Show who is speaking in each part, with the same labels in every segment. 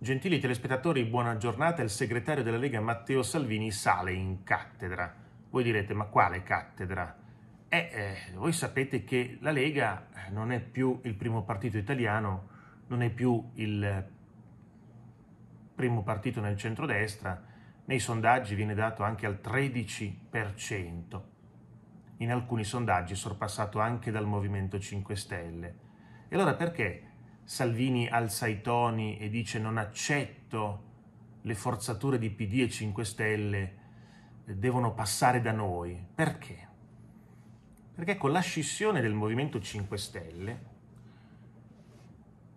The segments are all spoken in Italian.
Speaker 1: Gentili telespettatori, buona giornata. Il segretario della Lega Matteo Salvini sale in cattedra. Voi direte, ma quale cattedra? Eh, eh, voi sapete che la Lega eh, non è più il primo partito italiano, non è più il eh, primo partito nel centrodestra, nei sondaggi viene dato anche al 13%. In alcuni sondaggi sorpassato anche dal Movimento 5 Stelle. E allora perché? Salvini alza i toni e dice non accetto le forzature di PD e 5 Stelle, eh, devono passare da noi. Perché? Perché con la scissione del Movimento 5 Stelle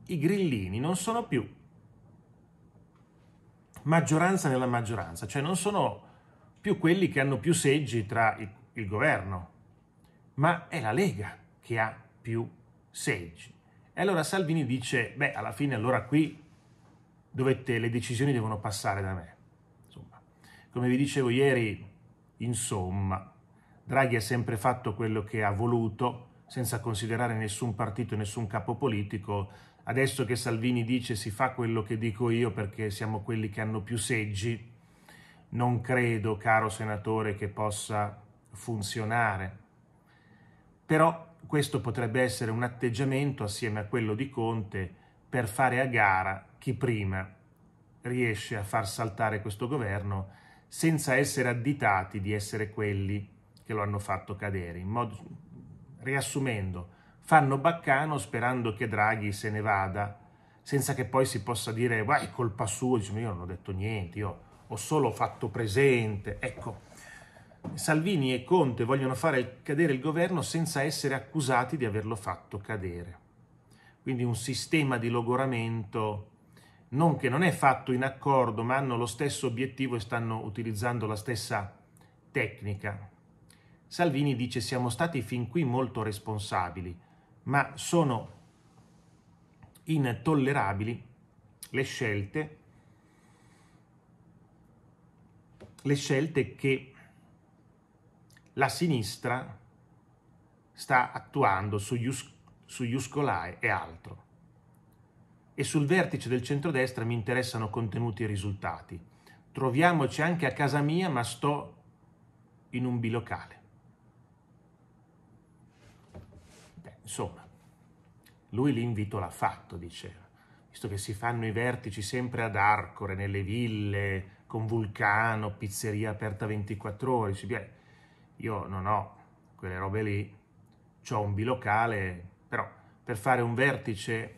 Speaker 1: i grillini non sono più maggioranza nella maggioranza, cioè non sono più quelli che hanno più seggi tra il, il governo, ma è la Lega che ha più seggi. E allora Salvini dice, beh, alla fine allora qui dovete, le decisioni devono passare da me. Insomma, come vi dicevo ieri, insomma, Draghi ha sempre fatto quello che ha voluto, senza considerare nessun partito, nessun capo politico. Adesso che Salvini dice si fa quello che dico io perché siamo quelli che hanno più seggi, non credo, caro senatore, che possa funzionare. Però questo potrebbe essere un atteggiamento assieme a quello di Conte per fare a gara chi prima riesce a far saltare questo governo senza essere additati di essere quelli che lo hanno fatto cadere. Modo, riassumendo, fanno baccano sperando che Draghi se ne vada, senza che poi si possa dire, vai, colpa sua, Dice, io non ho detto niente, io ho solo fatto presente. Ecco, Salvini e Conte vogliono fare cadere il governo senza essere accusati di averlo fatto cadere. Quindi un sistema di logoramento non che non è fatto in accordo, ma hanno lo stesso obiettivo e stanno utilizzando la stessa tecnica. Salvini dice siamo stati fin qui molto responsabili, ma sono intollerabili le scelte, le scelte che la sinistra sta attuando su, Ius, Iuscolae e altro. E sul vertice del centrodestra mi interessano contenuti e risultati. Troviamoci anche a casa mia, ma sto in un bilocale. Beh, insomma, lui l'invito l'ha fatto, diceva, visto che si fanno i vertici sempre ad Arcore, nelle ville, con vulcano, pizzeria aperta 24 ore, dice, beh, io non ho quelle robe lì, ho un bilocale, però per fare un vertice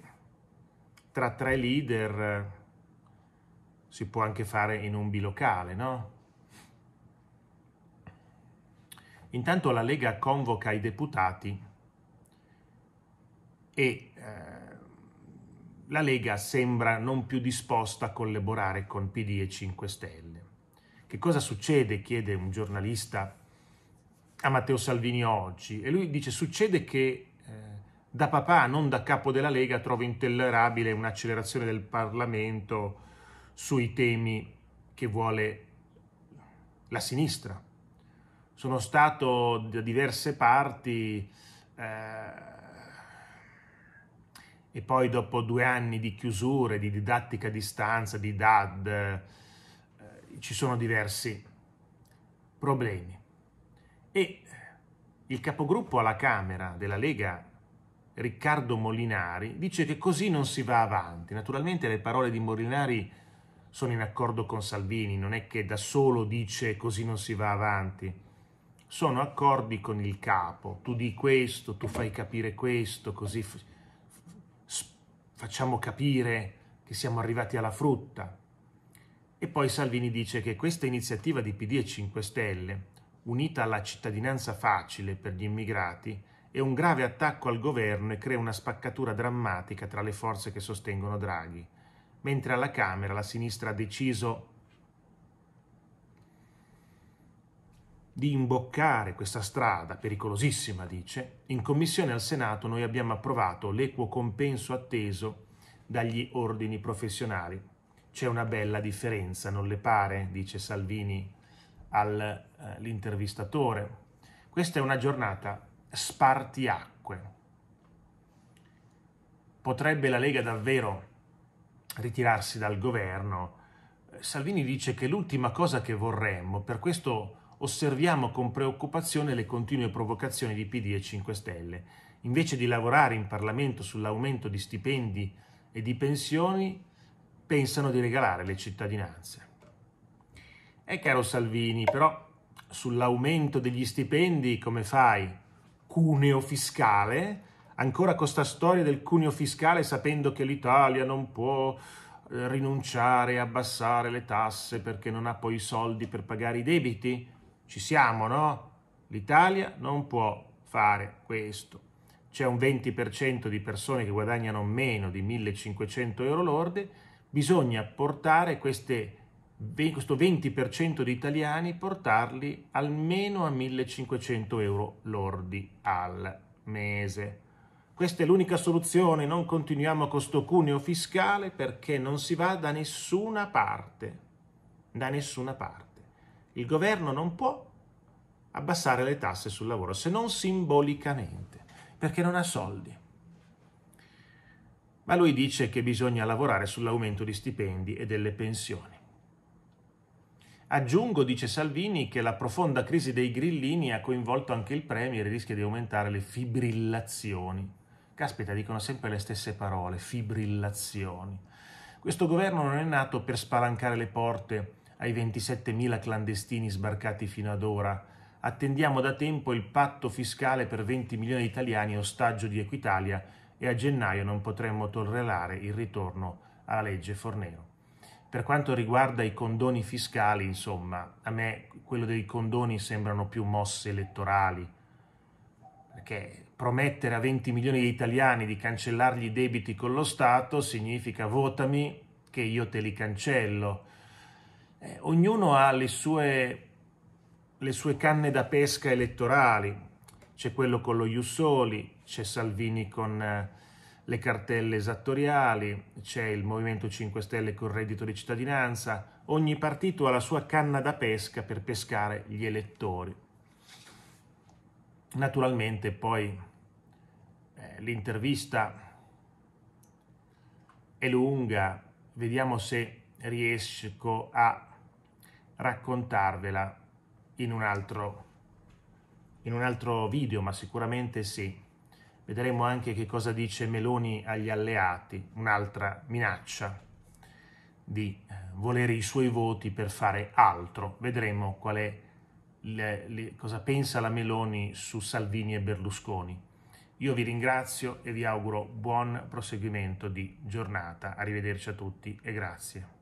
Speaker 1: tra tre leader si può anche fare in un bilocale, no? Intanto la Lega convoca i deputati e eh, la Lega sembra non più disposta a collaborare con PD e 5 Stelle. Che cosa succede? chiede un giornalista a Matteo Salvini oggi e lui dice succede che eh, da papà, non da capo della Lega, trovo intollerabile un'accelerazione del Parlamento sui temi che vuole la sinistra. Sono stato da diverse parti eh, e poi dopo due anni di chiusure, di didattica a distanza, di DAD, eh, ci sono diversi problemi e il capogruppo alla Camera della Lega Riccardo Molinari dice che così non si va avanti. Naturalmente le parole di Molinari sono in accordo con Salvini, non è che da solo dice così non si va avanti. Sono accordi con il capo, tu di questo, tu fai capire questo, così facciamo capire che siamo arrivati alla frutta. E poi Salvini dice che questa iniziativa di PD e 5 Stelle unita alla cittadinanza facile per gli immigrati, è un grave attacco al governo e crea una spaccatura drammatica tra le forze che sostengono Draghi, mentre alla Camera la sinistra ha deciso di imboccare questa strada pericolosissima, dice, in commissione al Senato noi abbiamo approvato l'equo compenso atteso dagli ordini professionali. C'è una bella differenza, non le pare? dice Salvini all'intervistatore. Eh, Questa è una giornata spartiacque. Potrebbe la Lega davvero ritirarsi dal governo? Salvini dice che l'ultima cosa che vorremmo, per questo osserviamo con preoccupazione le continue provocazioni di PD e 5 Stelle. Invece di lavorare in Parlamento sull'aumento di stipendi e di pensioni, pensano di regalare le cittadinanze. E eh, caro Salvini, però sull'aumento degli stipendi come fai? Cuneo fiscale? Ancora con sta storia del cuneo fiscale sapendo che l'Italia non può eh, rinunciare a abbassare le tasse perché non ha poi i soldi per pagare i debiti? Ci siamo, no? L'Italia non può fare questo. C'è un 20% di persone che guadagnano meno di 1500 euro lordi, bisogna portare queste questo 20% di italiani portarli almeno a 1500 euro lordi al mese. Questa è l'unica soluzione, non continuiamo con questo cuneo fiscale perché non si va da nessuna parte, da nessuna parte. Il governo non può abbassare le tasse sul lavoro, se non simbolicamente, perché non ha soldi. Ma lui dice che bisogna lavorare sull'aumento di stipendi e delle pensioni. Aggiungo, dice Salvini, che la profonda crisi dei grillini ha coinvolto anche il Premier e rischia di aumentare le fibrillazioni. Caspita, dicono sempre le stesse parole, fibrillazioni. Questo governo non è nato per spalancare le porte ai 27.000 clandestini sbarcati fino ad ora. Attendiamo da tempo il patto fiscale per 20 milioni di italiani ostaggio di Equitalia e a gennaio non potremmo tollerare il ritorno alla legge Fornero. Per quanto riguarda i condoni fiscali, insomma, a me quello dei condoni sembrano più mosse elettorali, perché promettere a 20 milioni di italiani di cancellargli i debiti con lo Stato significa votami che io te li cancello. Eh, ognuno ha le sue, le sue canne da pesca elettorali, c'è quello con lo Jussoli, c'è Salvini con eh, le cartelle esattoriali, c'è il Movimento 5 Stelle col reddito di cittadinanza, ogni partito ha la sua canna da pesca per pescare gli elettori. Naturalmente poi eh, l'intervista è lunga, vediamo se riesco a raccontarvela in un altro, in un altro video, ma sicuramente sì. Vedremo anche che cosa dice Meloni agli alleati, un'altra minaccia di eh, volere i suoi voti per fare altro. Vedremo qual è le, le, cosa pensa la Meloni su Salvini e Berlusconi. Io vi ringrazio e vi auguro buon proseguimento di giornata. Arrivederci a tutti e grazie.